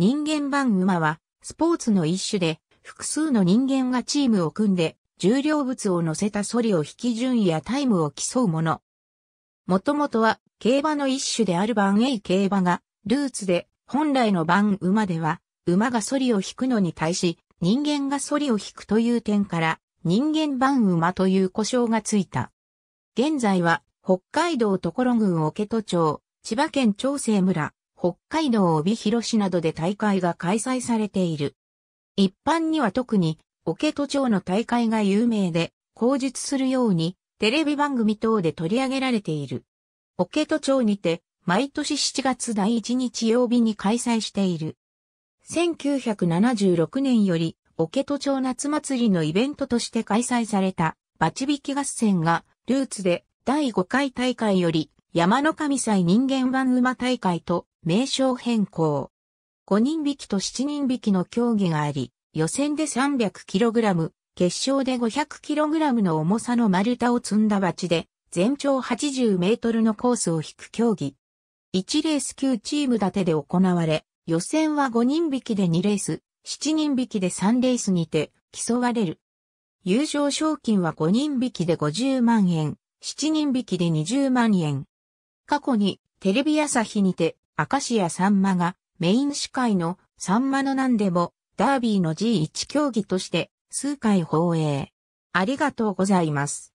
人間版馬は、スポーツの一種で、複数の人間がチームを組んで、重量物を乗せたソリを引き順位やタイムを競うもの。もともとは、競馬の一種である番 A 競馬が、ルーツで、本来の番馬では、馬がソリを引くのに対し、人間がソリを引くという点から、人間版馬という呼称がついた。現在は、北海道所郡桶戸町、千葉県長生村、北海道帯広市などで大会が開催されている。一般には特に、桶戸町の大会が有名で、口述するように、テレビ番組等で取り上げられている。桶戸町にて、毎年7月第1日曜日に開催している。1976年より、桶戸町夏祭りのイベントとして開催された、バチ引き合戦が、ルーツで、第5回大会より、山の神祭人間版馬大会と、名称変更。5人引きと7人引きの競技があり、予選で 300kg、決勝で 500kg の重さの丸太を積んだ鉢で、全長80メートルのコースを引く競技。1レース9チーム立てで行われ、予選は5人引きで2レース、7人引きで3レースにて競われる。優勝賞金は5人引きで50万円、7人引きで20万円。過去にテレビ朝日にて明石家さんまがメイン司会のさんまの何でもダービーの G1 競技として数回放映。ありがとうございます。